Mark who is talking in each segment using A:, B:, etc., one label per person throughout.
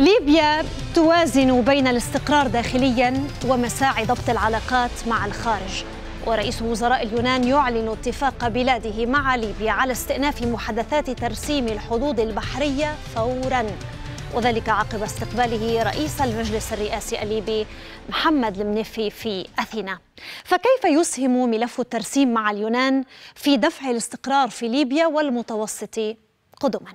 A: ليبيا توازن بين الاستقرار داخليا ومساعي ضبط العلاقات مع الخارج ورئيس وزراء اليونان يعلن اتفاق بلاده مع ليبيا على استئناف محادثات ترسيم الحدود البحريه فورا وذلك عقب استقباله رئيس المجلس الرئاسي الليبي محمد المنفي في أثينا فكيف يسهم ملف الترسيم مع اليونان في دفع الاستقرار في ليبيا والمتوسط قدما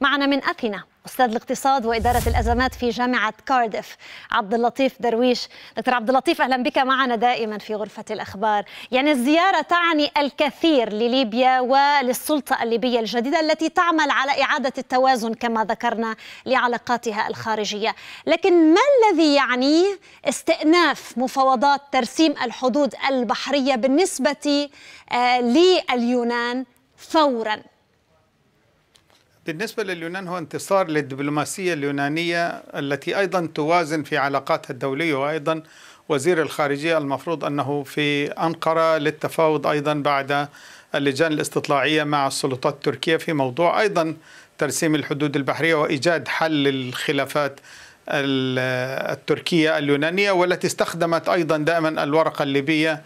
A: معنا من أثينا استاذ الاقتصاد واداره الازمات في جامعه كارديف عبد اللطيف درويش دكتور عبد اللطيف اهلا بك معنا دائما في غرفه الاخبار يعني الزياره تعني الكثير لليبيا وللسلطه الليبيه الجديده التي تعمل على اعاده التوازن كما ذكرنا لعلاقاتها الخارجيه لكن ما الذي يعنيه استئناف مفاوضات ترسيم الحدود البحريه بالنسبه آه، لليونان فورا
B: بالنسبة لليونان هو انتصار للدبلوماسية اليونانية التي أيضا توازن في علاقاتها الدولية وأيضا وزير الخارجية المفروض أنه في أنقرة للتفاوض أيضا بعد اللجان الاستطلاعية مع السلطات التركية في موضوع أيضا ترسيم الحدود البحرية وإيجاد حل للخلافات التركية اليونانية والتي استخدمت أيضا دائما الورقة الليبية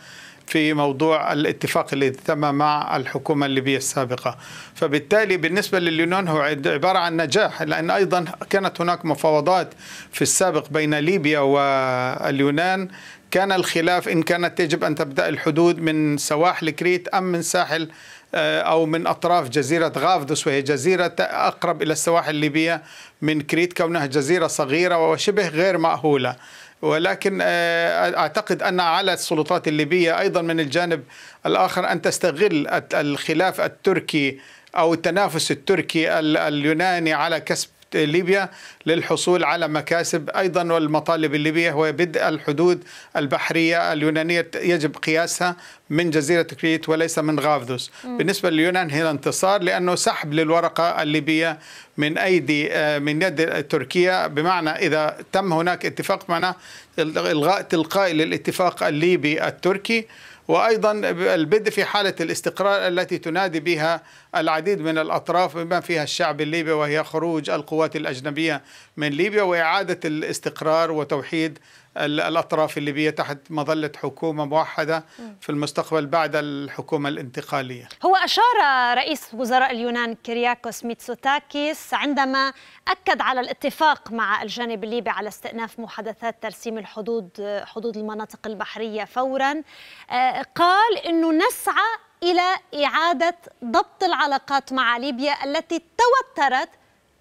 B: في موضوع الاتفاق الذي تم مع الحكومة الليبية السابقة فبالتالي بالنسبة لليونان هو عبارة عن نجاح لأن أيضا كانت هناك مفاوضات في السابق بين ليبيا واليونان كان الخلاف إن كانت يجب أن تبدأ الحدود من سواحل كريت أم من ساحل آه، أو من أطراف جزيرة غافدوس وهي جزيرة أقرب إلى السواحل الليبية من كريت كونها جزيرة صغيرة وشبه غير مأهولة ولكن آه، اعتقد ان على السلطات الليبيه ايضا من الجانب الاخر ان تستغل الخلاف التركي او التنافس التركي اليوناني على كسب ليبيا للحصول على مكاسب أيضا والمطالب الليبية هو بدء الحدود البحرية اليونانية يجب قياسها من جزيرة كريت وليس من غافدوس م. بالنسبة لليونان هي انتصار لأنه سحب للورقة الليبية من أيدي آه، من يد تركيا بمعنى إذا تم هناك اتفاق معنا إلغاء تلقائي للاتفاق الليبي التركي وأيضا البدء في حالة الاستقرار التي تنادي بها العديد من الأطراف بما فيها الشعب الليبي وهي خروج القوات الأجنبية من ليبيا وإعادة الاستقرار وتوحيد الأطراف الليبية تحت مظلة حكومة موحدة في المستقبل بعد الحكومة الانتقالية
A: هو أشار رئيس وزراء اليونان كرياكوس ميتسوتاكيس عندما أكد على الاتفاق مع الجانب الليبي على استئناف محادثات ترسيم الحدود حدود المناطق البحرية فورا آه، قال أنه نسعى إلى إعادة ضبط العلاقات مع ليبيا التي توترت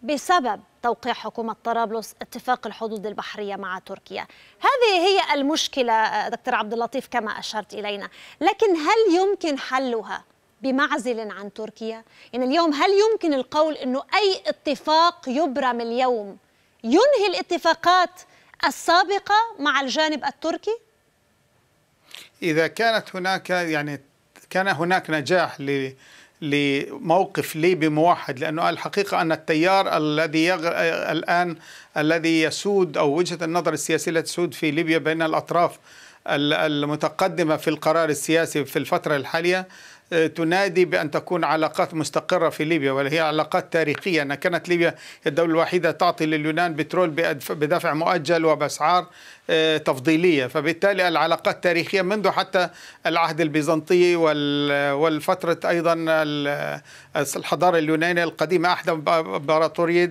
A: بسبب توقيع حكومة طرابلس اتفاق الحدود البحرية مع تركيا هذه هي المشكلة دكتور عبد اللطيف كما أشرت إلينا لكن هل يمكن حلها بمعزل عن تركيا؟ يعني اليوم هل يمكن القول أنه أي اتفاق يبرم اليوم ينهي الاتفاقات السابقة مع الجانب التركي؟
B: إذا كانت هناك يعني كان هناك نجاح ل لموقف ليبي موحد لانه الحقيقه ان التيار الذي يغ... الان الذي يسود او وجهه النظر السياسيه التي تسود في ليبيا بين الاطراف المتقدمه في القرار السياسي في الفتره الحاليه آه، تنادي بأن تكون علاقات مستقرة في ليبيا وهي علاقات تاريخية أن كانت ليبيا الدولة الوحيدة تعطي لليونان بترول بدفع مؤجل وبأسعار آه، تفضيلية فبالتالي العلاقات التاريخية منذ حتى العهد البيزنطي والفترة أيضا الحضارة اليونانية القديمة أحد امبراطوريين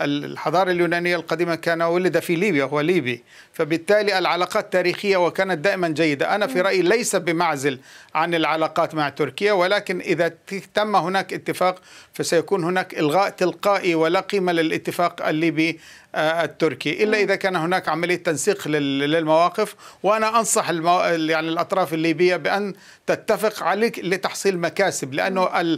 B: الحضارة اليونانية القديمة كان ولد في ليبيا هو ليبي فبالتالي العلاقات التاريخية وكانت دائما جيدة أنا في رأيي ليس بمعزل عن العلاقات العلاقات مع تركيا ولكن إذا تم هناك اتفاق فسيكون هناك إلغاء تلقائي ولا قيمة للاتفاق الليبي آه، التركي الا اذا كان هناك عمليه تنسيق للمواقف وانا انصح المو... يعني الاطراف الليبيه بان تتفق عليك لتحصيل مكاسب لانه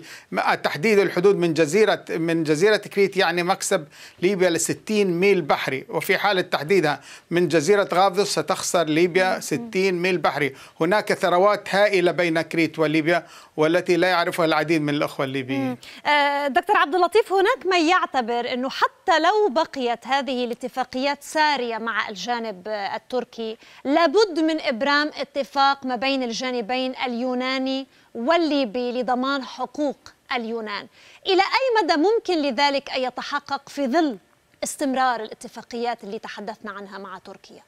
B: تحديد الحدود من جزيره من جزيره كريت يعني مكسب ليبيا ل 60 ميل بحري وفي حاله تحديدها من جزيره غابدوس ستخسر ليبيا 60 ميل بحري هناك ثروات هائله بين كريت وليبيا والتي لا يعرفها العديد من الاخوه الليبيين
A: آه، دكتور عبد اللطيف هناك من يعتبر انه حتى لو بقيت هذه هذه الاتفاقيات سارية مع الجانب التركي لابد من إبرام اتفاق ما بين الجانبين اليوناني والليبي لضمان حقوق اليونان إلى أي مدى ممكن لذلك أن يتحقق في ظل استمرار الاتفاقيات اللي تحدثنا عنها مع تركيا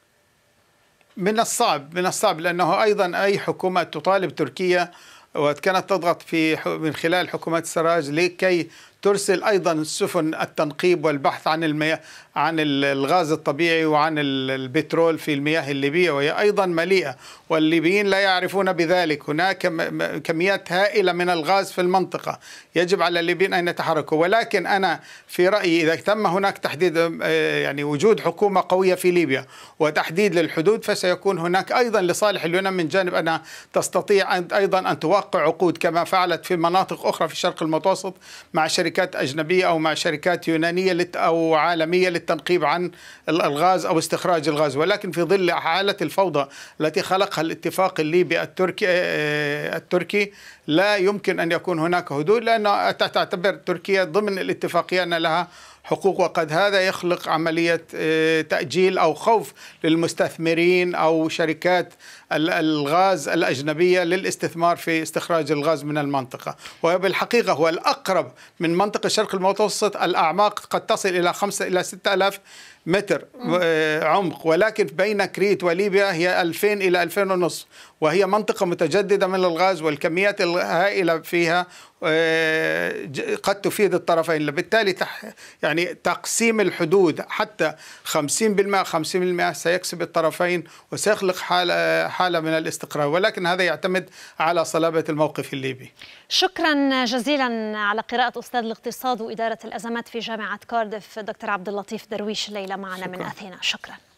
B: من الصعب من الصعب لأنه أيضا أي حكومة تطالب تركيا وكانت تضغط في من خلال حكومة السراج لكي ترسل ايضا سفن التنقيب والبحث عن المياه عن الغاز الطبيعي وعن البترول في المياه الليبيه وهي ايضا مليئه والليبيين لا يعرفون بذلك هناك كميات هائله من الغاز في المنطقه يجب على الليبيين ان يتحركوا ولكن انا في رايي اذا تم هناك تحديد آه، يعني وجود حكومه قويه في ليبيا وتحديد للحدود فسيكون هناك ايضا لصالح اليمن من جانب انها تستطيع ايضا ان توقع عقود كما فعلت في مناطق اخرى في الشرق المتوسط مع شركة شركات أجنبية أو مع شركات يونانية أو عالمية للتنقيب عن الغاز أو استخراج الغاز ولكن في ظل حالة الفوضى التي خلقها الاتفاق الليبي التركي, آه، آه، التركي لا يمكن أن يكون هناك هدوء لأن تعتبر تركيا ضمن الاتفاقية أن لها حقوق وقد هذا يخلق عملية آه، تأجيل أو خوف للمستثمرين أو شركات الغاز الأجنبية للاستثمار في استخراج الغاز من المنطقة وبالحقيقة هو الأقرب من منطقة الشرق المتوسط الأعماق قد تصل إلى 5 إلى ألاف متر آه، عمق ولكن بين كريت وليبيا هي 2000 إلى 2000 ونص وهي منطقة متجددة من الغاز والكميات الهائلة فيها آه، قد تفيد الطرفين بالتالي يعني تقسيم الحدود حتى 50% 50% سيكسب الطرفين وسيخلق حالة, آه، حالة من الاستقرار ولكن هذا يعتمد على صلابة الموقف الليبي
A: شكرا جزيلا على قراءة أستاذ الاقتصاد وإدارة الأزمات في جامعة كاردف دكتور عبد اللطيف درويش ليلى معنا شكرا. من اثينا شكرا